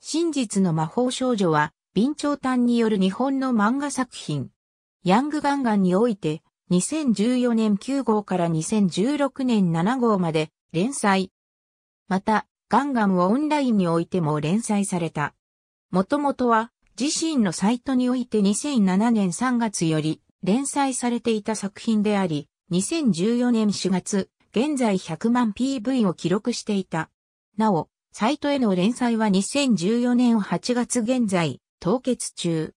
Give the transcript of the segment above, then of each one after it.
真実の魔法少女は、ウ長ンによる日本の漫画作品。ヤングガンガンにおいて、2014年9号から2016年7号まで連載。また、ガンガンをオンラインにおいても連載された。もともとは、自身のサイトにおいて2007年3月より連載されていた作品であり、2014年4月、現在100万 PV を記録していた。なお、サイトへの連載は2014年8月現在、凍結中。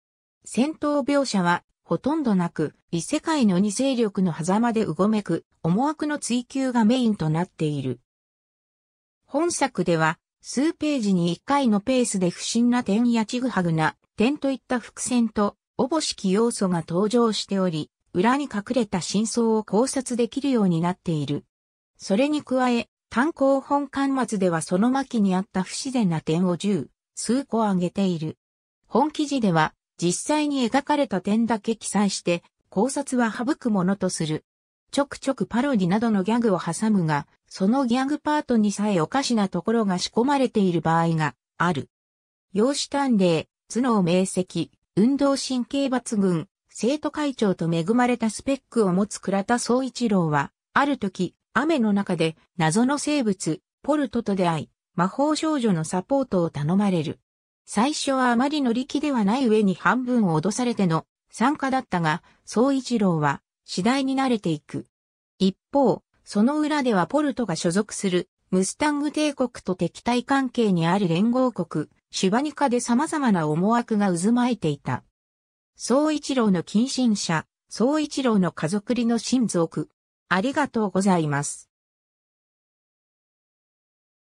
戦闘描写は、ほとんどなく、異世界の二勢力の狭間でうごめく、思惑の追求がメインとなっている。本作では、数ページに1回のペースで不審な点やちぐはぐな点といった伏線と、おぼしき要素が登場しており、裏に隠れた真相を考察できるようになっている。それに加え、単行本刊末ではその巻にあった不自然な点を10、数個挙げている。本記事では、実際に描かれた点だけ記載して、考察は省くものとする。ちょくちょくパロディなどのギャグを挟むが、そのギャグパートにさえおかしなところが仕込まれている場合がある。容姿探偵、頭脳明晰、運動神経抜群、生徒会長と恵まれたスペックを持つ倉田総一郎は、ある時、雨の中で謎の生物、ポルトと出会い、魔法少女のサポートを頼まれる。最初はあまり乗り気ではない上に半分を脅されての参加だったが、総一郎は次第に慣れていく。一方、その裏ではポルトが所属するムスタング帝国と敵対関係にある連合国、シュバニカで様々な思惑が渦巻いていた。総一郎の近親者、総一郎の家族理の親族、ありがとうございます。